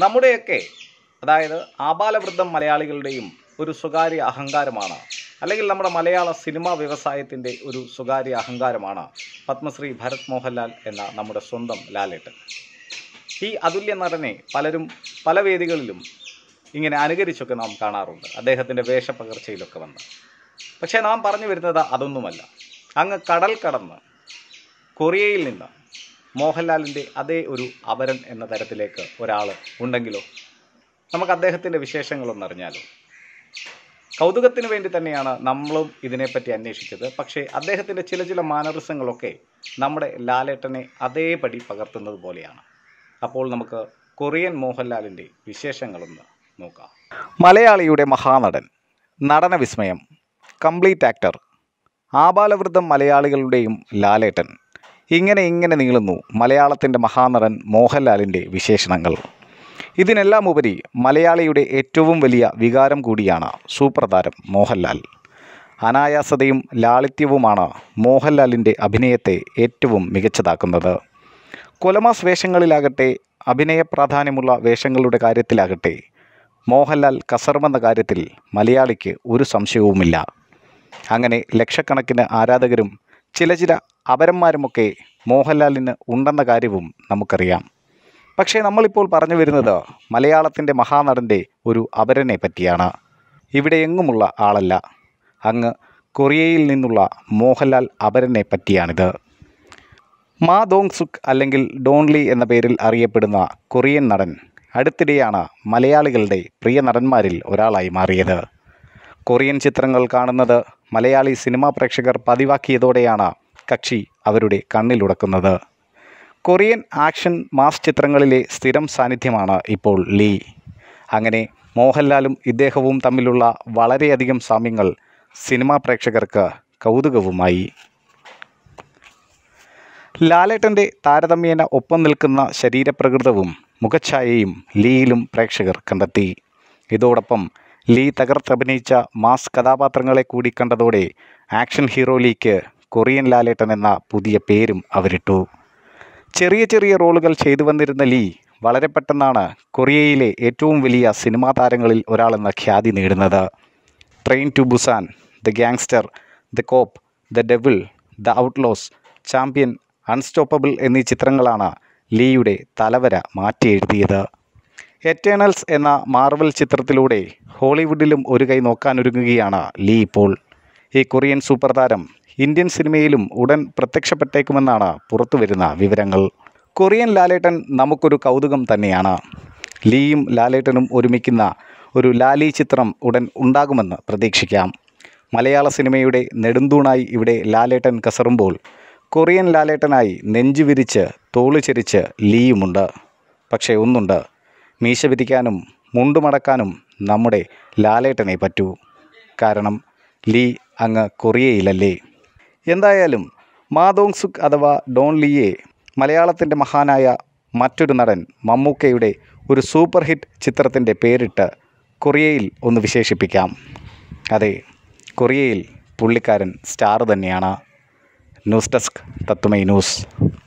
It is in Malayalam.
നമ്മുടെയൊക്കെ അതായത് ആപാലവൃദ്ധം മലയാളികളുടെയും ഒരു സ്വകാര്യ അഹങ്കാരമാണ് അല്ലെങ്കിൽ നമ്മുടെ മലയാള സിനിമാ വ്യവസായത്തിൻ്റെ ഒരു സ്വകാര്യ അഹങ്കാരമാണ് പത്മശ്രീ ഭരത് മോഹൻലാൽ എന്ന നമ്മുടെ സ്വന്തം ലാലേട്ടൻ ഈ അതുല്യ നടനെ പലരും പല വേദികളിലും ഇങ്ങനെ അനുകരിച്ചൊക്കെ നാം കാണാറുണ്ട് അദ്ദേഹത്തിൻ്റെ വേഷപ്പകർച്ചയിലൊക്കെ വന്ന് പക്ഷേ നാം പറഞ്ഞു വരുന്നത് അതൊന്നുമല്ല അങ്ങ് കടൽ കടന്ന് കൊറിയയിൽ നിന്ന് മോഹൻലാലിൻ്റെ അതേ ഒരു അപരൻ എന്ന തരത്തിലേക്ക് ഒരാൾ ഉണ്ടെങ്കിലോ നമുക്ക് അദ്ദേഹത്തിൻ്റെ വിശേഷങ്ങളൊന്നറിഞ്ഞാലോ കൗതുകത്തിന് വേണ്ടി തന്നെയാണ് നമ്മളും ഇതിനെപ്പറ്റി അന്വേഷിച്ചത് പക്ഷേ അദ്ദേഹത്തിൻ്റെ ചില ചില മാനറിസങ്ങളൊക്കെ നമ്മുടെ ലാലേട്ടനെ അതേപടി പകർത്തുന്നത് പോലെയാണ് അപ്പോൾ നമുക്ക് കൊറിയൻ മോഹൻലാലിൻ്റെ വിശേഷങ്ങളൊന്ന് നോക്കാം മലയാളിയുടെ മഹാനടൻ നടന വിസ്മയം കംപ്ലീറ്റ് ആക്ടർ ആബാലവൃദ്ധം മലയാളികളുടെയും ലാലേട്ടൻ ഇങ്ങനെ ഇങ്ങനെ നീളുന്നു മലയാളത്തിൻ്റെ മഹാനടൻ മോഹൻലാലിൻ്റെ വിശേഷണങ്ങൾ ഇതിനെല്ലാം ഉപരി മലയാളിയുടെ ഏറ്റവും വലിയ വികാരം കൂടിയാണ് സൂപ്രതാരം മോഹൻലാൽ അനായാസതയും ലാളിത്യവുമാണ് മോഹൻലാലിൻ്റെ അഭിനയത്തെ ഏറ്റവും മികച്ചതാക്കുന്നത് കൊലമാസ് വേഷങ്ങളിലാകട്ടെ അഭിനയ പ്രാധാന്യമുള്ള വേഷങ്ങളുടെ കാര്യത്തിലാകട്ടെ മോഹൻലാൽ കസർമെന്ന കാര്യത്തിൽ മലയാളിക്ക് ഒരു സംശയവുമില്ല അങ്ങനെ ലക്ഷക്കണക്കിന് ആരാധകരും ചില ചില അപരന്മാരുമൊക്കെ മോഹൻലാലിന് ഉണ്ടെന്ന കാര്യവും നമുക്കറിയാം പക്ഷേ നമ്മളിപ്പോൾ പറഞ്ഞു വരുന്നത് മലയാളത്തിൻ്റെ മഹാനടൻ്റെ ഒരു അപരനെ പറ്റിയാണ് ഇവിടെ എങ്ങുമുള്ള ആളല്ല അങ്ങ് കൊറിയയിൽ നിന്നുള്ള മോഹൻലാൽ അപരനെ പറ്റിയാണിത് മാ ദോങ് സുക് അല്ലെങ്കിൽ ഡോൺലി എന്ന പേരിൽ അറിയപ്പെടുന്ന കൊറിയൻ നടൻ അടുത്തിടെയാണ് മലയാളികളുടെ പ്രിയ നടന്മാരിൽ ഒരാളായി മാറിയത് കൊറിയൻ ചിത്രങ്ങൾ കാണുന്നത് മലയാളി സിനിമാ പ്രേക്ഷകർ പതിവാക്കിയതോടെയാണ് കക്ഷി അവരുടെ കണ്ണിലുടക്കുന്നത് കൊറിയൻ ആക്ഷൻ മാസ് ചിത്രങ്ങളിലെ സ്ഥിരം സാന്നിധ്യമാണ് ഇപ്പോൾ ലീ അങ്ങനെ മോഹൻലാലും ഇദ്ദേഹവും തമ്മിലുള്ള വളരെയധികം സാമ്യങ്ങൾ സിനിമാ പ്രേക്ഷകർക്ക് കൗതുകവുമായി ലാലേട്ടൻ്റെ താരതമ്യേന ഒപ്പം നിൽക്കുന്ന ശരീരപ്രകൃതവും മുഖഛായയും ലീയിലും പ്രേക്ഷകർ കണ്ടെത്തി ഇതോടൊപ്പം ലീ തകർത്തഭിനയിച്ച മാസ് കഥാപാത്രങ്ങളെ കൂടി കണ്ടതോടെ ആക്ഷൻ ഹീറോ ലീക്ക് കൊറിയൻ ലാലേട്ടൻ എന്ന പുതിയ പേരും അവരിട്ടു ചെറിയ ചെറിയ റോളുകൾ ചെയ്തു വന്നിരുന്ന ലീ വളരെ പെട്ടെന്നാണ് കൊറിയയിലെ ഏറ്റവും വലിയ സിനിമാ താരങ്ങളിൽ ഒരാളെന്ന ഖ്യാതി നേടുന്നത് train to Busan the gangster the cop the devil the outlaws champion unstoppable എന്നീ ചിത്രങ്ങളാണ് ലീയുടെ തലവര മാറ്റി എഴുതിയത് എറ്റേണൽസ് എന്ന മാർവൽ ചിത്രത്തിലൂടെ ഹോളിവുഡിലും ഒരു കൈ നോക്കാനൊരുങ്ങുകയാണ് ലീ ഇപ്പോൾ ഈ കൊറിയൻ സൂപ്പർ താരം ഇന്ത്യൻ സിനിമയിലും ഉടൻ പ്രത്യക്ഷപ്പെട്ടേക്കുമെന്നാണ് പുറത്തുവരുന്ന വിവരങ്ങൾ കൊറിയൻ ലാലേട്ടൻ നമുക്കൊരു കൗതുകം തന്നെയാണ് ലീയും ലാലേട്ടനും ഒരുമിക്കുന്ന ഒരു ലാലി ചിത്രം ഉടൻ ഉണ്ടാകുമെന്ന് പ്രതീക്ഷിക്കാം മലയാള സിനിമയുടെ നെടുന്തൂണായി ഇവിടെ ലാലേട്ടൻ കസറുമ്പോൾ കൊറിയൻ ലാലേട്ടനായി നെഞ്ചു വിരിച്ച് തോളു ചെരിച്ച് ലീയുമുണ്ട് പക്ഷേ ഒന്നുണ്ട് മീശ വിരിക്കാനും മുണ്ടുമടക്കാനും നമ്മുടെ ലാലേട്ടനെ പറ്റൂ കാരണം ലീ അങ്ങ് കൊറിയയിലല്ലേ എന്തായാലും മാതോങ് സുഖ് അഥവാ ഡോൺ ലിയെ മലയാളത്തിൻ്റെ മഹാനായ മറ്റൊരു നടൻ മമ്മൂക്കയുടെ ഒരു സൂപ്പർ ഹിറ്റ് ചിത്രത്തിൻ്റെ പേരിട്ട് കൊറിയയിൽ ഒന്ന് വിശേഷിപ്പിക്കാം അതെ കൊറിയയിൽ പുള്ളിക്കാരൻ സ്റ്റാർ തന്നെയാണ് ന്യൂസ് ഡെസ്ക് തത്തുമൈ ന്യൂസ്